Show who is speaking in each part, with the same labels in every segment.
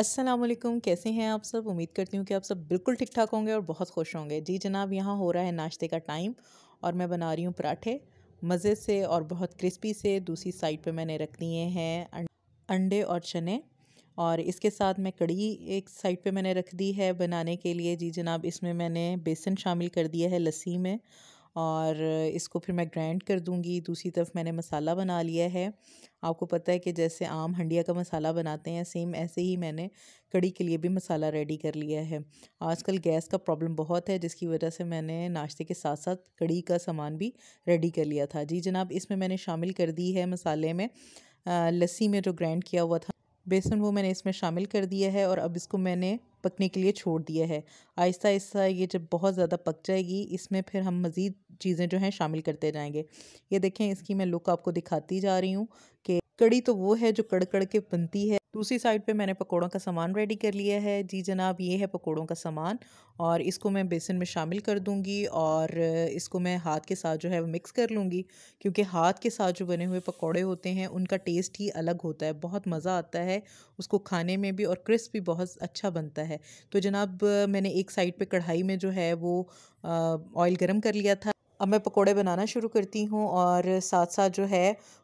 Speaker 1: असलम कैसे हैं आप सब उम्मीद करती हूँ कि आप सब बिल्कुल ठीक ठाक होंगे और बहुत खुश होंगे जी जनाब यहाँ हो रहा है नाश्ते का टाइम और मैं बना रही हूँ पराठे मज़े से और बहुत क्रिस्पी से दूसरी साइड पे मैंने रख दिए हैं अं-, अंडे और चने और इसके साथ मैं कड़ी एक साइड पे मैंने रख दी है बनाने के लिए जी जनाब इसमें मैंने बेसन शामिल कर दिया है लस्सी में और इसको फिर मैं ग्राइंड कर दूंगी दूसरी तरफ मैंने मसाला बना लिया है आपको पता है कि जैसे आम हंडिया का मसाला बनाते हैं सेम ऐसे ही मैंने कड़ी के लिए भी मसाला रेडी कर लिया है आजकल गैस का प्रॉब्लम बहुत है जिसकी वजह से मैंने नाश्ते के साथ साथ कड़ी का सामान भी रेडी कर लिया था जी जनाब इसमें मैंने शामिल कर दी है मसाले में लस्सी में जो ग्राइंड किया हुआ था बेसन वो मैंने इसमें शामिल कर दिया है और अब इसको मैंने पकने के लिए छोड़ दिया है आहिस्ता आहिस्ता ये जब बहुत ज़्यादा पक जाएगी इसमें फिर हम मज़ीद चीज़ें जो हैं शामिल करते जाएंगे ये देखें इसकी मैं लुक आपको दिखाती जा रही हूँ कि कड़ी तो वो है जो कड़ कड़ के बनती है दूसरी साइड पे मैंने पकोड़ों का सामान रेडी कर लिया है जी जनाब ये है पकोड़ों का सामान और इसको मैं बेसन में शामिल कर दूंगी और इसको मैं हाथ के साथ जो है वो मिक्स कर लूँगी क्योंकि हाथ के साथ जो बने हुए पकोड़े होते हैं उनका टेस्ट ही अलग होता है बहुत मज़ा आता है उसको खाने में भी और क्रिस्प भी बहुत अच्छा बनता है तो जनाब मैंने एक साइड पर कढ़ाई में जो है वो ऑयल गर्म कर लिया था अब मैं पकोड़े बनाना शुरू करती हूँ और साथ साथ जो है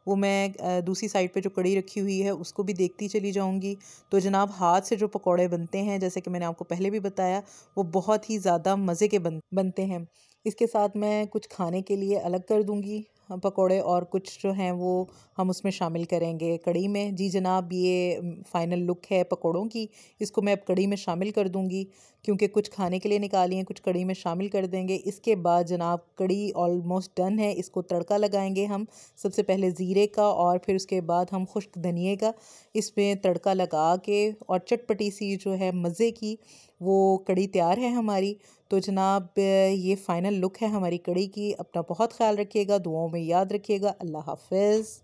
Speaker 1: वो मैं दूसरी साइड पे जो कड़ी रखी हुई है उसको भी देखती चली जाऊँगी तो जनाब हाथ से जो पकोड़े बनते हैं जैसे कि मैंने आपको पहले भी बताया वो बहुत ही ज़्यादा मज़े के बन बनते हैं इसके साथ मैं कुछ खाने के लिए अलग कर दूँगी पकोड़े और कुछ जो हैं वो हम उसमें शामिल करेंगे कड़ी में जी जनाब ये फ़ाइनल लुक है पकोड़ों की इसको मैं अब कड़ी में शामिल कर दूंगी क्योंकि कुछ खाने के लिए निकाली हैं कुछ कड़ी में शामिल कर देंगे इसके बाद जनाब कड़ी ऑलमोस्ट डन है इसको तड़का लगाएंगे हम सबसे पहले ज़ीरे का और फिर उसके बाद हम खुश्क धनिए का इसमें तड़का लगा के और चटपटी सी जो है मज़े की वो कड़ी तैयार है हमारी तो जनाब ये फ़ाइनल लुक है हमारी कड़ी की अपना बहुत ख्याल रखिएगा दुआओं में याद रखिएगा अल्लाह हाफिज़